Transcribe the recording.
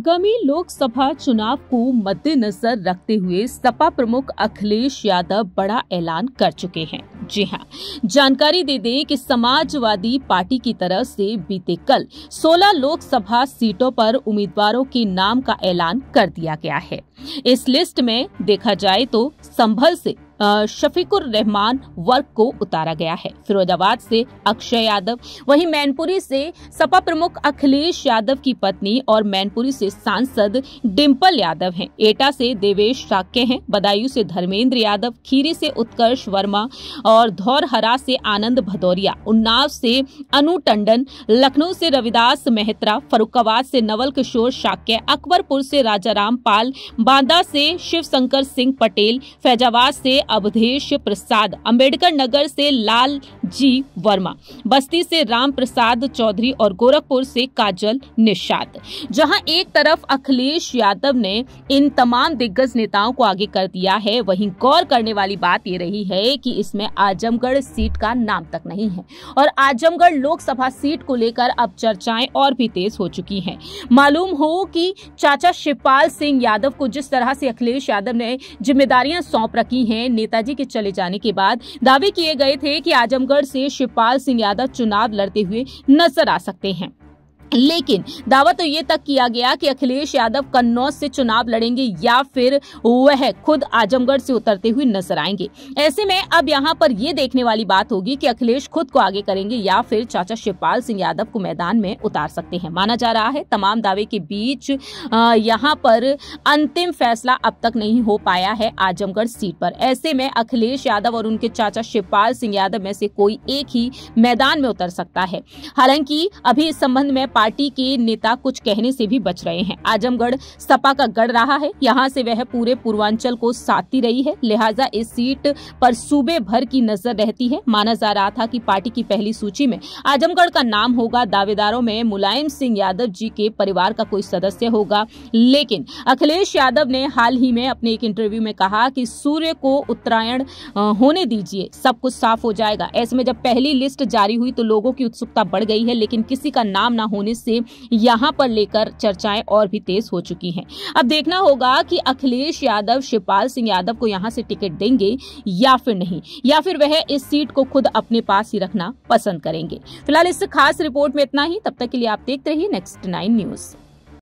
आगामी लोकसभा चुनाव को मद्देनजर रखते हुए सपा प्रमुख अखिलेश यादव बड़ा ऐलान कर चुके हैं जी हाँ जानकारी दे दें कि समाजवादी पार्टी की तरफ से बीते कल 16 लोकसभा सीटों पर उम्मीदवारों के नाम का ऐलान कर दिया गया है इस लिस्ट में देखा जाए तो संभल से शफीकुर रहमान वर्ग को उतारा गया है फिरोजाबाद से अक्षय यादव वहीं मैनपुरी से सपा प्रमुख अखिलेश यादव की पत्नी और मैनपुरी से सांसद डिम्पल यादव हैं एटा से देवेश शाक्य हैं बदायूं से धर्मेंद्र यादव खीरी से उत्कर्ष वर्मा और धौरहरा से आनंद भदौरिया उन्नाव से अनु टंडन लखनऊ से रविदास मेहत्रा फरुखाबाद से नवल किशोर शाक्य अकबरपुर से राजा पाल बांदा से शिव शंकर सिंह पटेल फैजाबाद से अवधेश प्रसाद अंबेडकर नगर से लाल जी वर्मा बस्ती से राम प्रसाद चौधरी और गोरखपुर से काजल निषाद जहां एक तरफ अखिलेश यादव ने इन तमाम दिग्गज नेताओं को आगे कर दिया है वहीं गौर करने वाली बात ये रही है कि इसमें आजमगढ़ सीट का नाम तक नहीं है और आजमगढ़ लोकसभा सीट को लेकर अब चर्चाएं और भी तेज हो चुकी है मालूम हो की चाचा शिवपाल सिंह यादव को जिस तरह से अखिलेश यादव ने जिम्मेदारियां सौंप रखी हैं नेताजी के चले जाने के बाद दावे किए गए थे कि आजमगढ़ से शिवपाल सिंह यादव चुनाव लड़ते हुए नजर आ सकते हैं लेकिन दावा तो ये तक किया गया कि अखिलेश यादव कन्नौज से चुनाव लड़ेंगे या फिर वह खुद आजमगढ़ से उतरते हुए नजर आएंगे ऐसे में अब यहाँ पर ये देखने वाली बात होगी कि अखिलेश खुद को आगे करेंगे या फिर चाचा शिवपाल सिंह यादव को मैदान में उतार सकते हैं माना जा रहा है तमाम दावे के बीच यहाँ पर अंतिम फैसला अब तक नहीं हो पाया है आजमगढ़ सीट पर ऐसे में अखिलेश यादव और उनके चाचा शिवपाल सिंह यादव में से कोई एक ही मैदान में उतर सकता है हालांकि अभी इस संबंध में पार्टी के नेता कुछ कहने से भी बच रहे हैं आजमगढ़ सपा का गढ़ रहा है यहाँ से वह पूरे पूर्वांचल को साधती रही है लिहाजा इस सीट पर सूबे भर की नजर रहती है माना जा रहा था कि पार्टी की पहली सूची में आजमगढ़ का नाम होगा दावेदारों में मुलायम सिंह यादव जी के परिवार का कोई सदस्य होगा लेकिन अखिलेश यादव ने हाल ही में अपने एक इंटरव्यू में कहा कि सूर्य को उत्तरायण होने दीजिए सब कुछ साफ हो जाएगा ऐसे में जब पहली लिस्ट जारी हुई तो लोगों की उत्सुकता बढ़ गई है लेकिन किसी का नाम ना होने होने से यहां पर लेकर चर्चाएं और भी तेज हो चुकी हैं अब देखना होगा कि अखिलेश यादव शिवपाल सिंह यादव को यहां से टिकट देंगे या फिर नहीं या फिर वह इस सीट को खुद अपने पास ही रखना पसंद करेंगे फिलहाल इस खास रिपोर्ट में इतना ही तब तक के लिए आप देखते रहिए नेक्स्ट नाइन न्यूज़